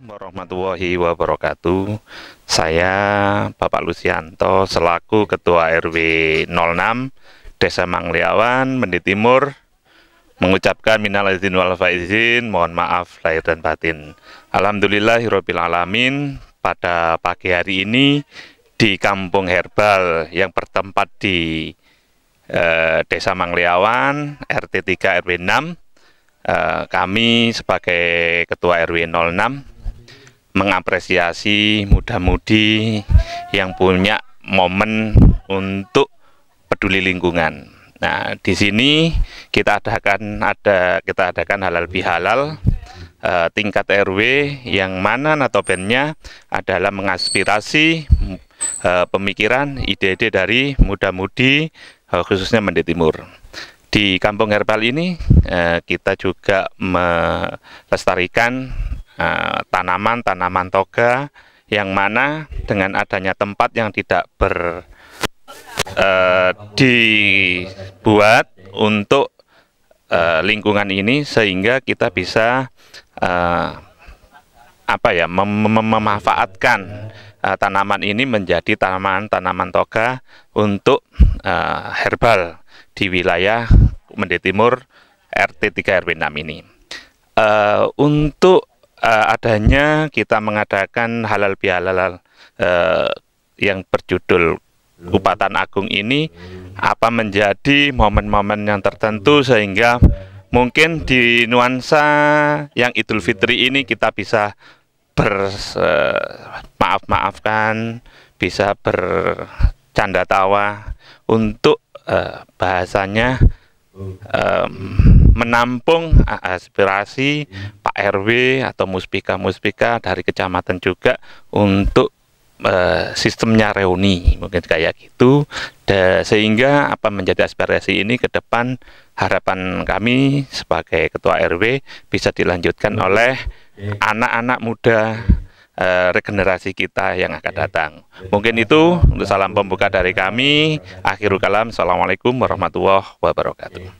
warahmatullahi wabarakatuh. Saya Bapak Lusianto selaku Ketua RW 06 Desa Mangliawan, Mendi Timur mengucapkan minal izin wal faizin, mohon maaf lahir dan batin. Alhamdulillahirabbil alamin. Pada pagi hari ini di Kampung Herbal yang bertempat di eh, Desa Mangliawan, RT 3 RW 6 kami sebagai Ketua RW 06 mengapresiasi muda-mudi yang punya momen untuk peduli lingkungan. Nah, di sini kita adakan ada kita adakan halal bihalal eh, tingkat RW yang mana notobennya adalah mengaspirasi eh, pemikiran ide-ide dari muda-mudi eh, khususnya Mende Timur. Di Kampung Herbal ini eh, kita juga melestarikan tanaman-tanaman eh, uh, toga yang mana dengan adanya tempat yang tidak ber uh, dibuat untuk uh, lingkungan ini sehingga kita bisa uh, apa ya mem mem memanfaatkan uh, tanaman ini menjadi tanaman-tanaman toga untuk uh, herbal di wilayah Mende Timur RT 3 RW 6 ini. Uh, untuk uh, adanya kita mengadakan halal bihalal uh, yang berjudul hmm. Kupatan Agung ini hmm. apa menjadi momen-momen yang tertentu hmm. sehingga mungkin di nuansa yang Idul Fitri ini kita bisa ber uh, eh, maaf maafkan bisa bercanda tawa untuk uh, bahasanya um, menampung ah, aspirasi Pak RW atau muspika-muspika dari kecamatan juga untuk eh, sistemnya reuni mungkin kayak gitu sehingga apa menjadi aspirasi ini ke depan harapan kami sebagai ketua RW bisa dilanjutkan Oke. oleh anak-anak muda uh, regenerasi kita yang akan datang. Mungkin itu untuk salam pembuka dari kami. Akhirul kalam. Assalamualaikum warahmatullahi wabarakatuh.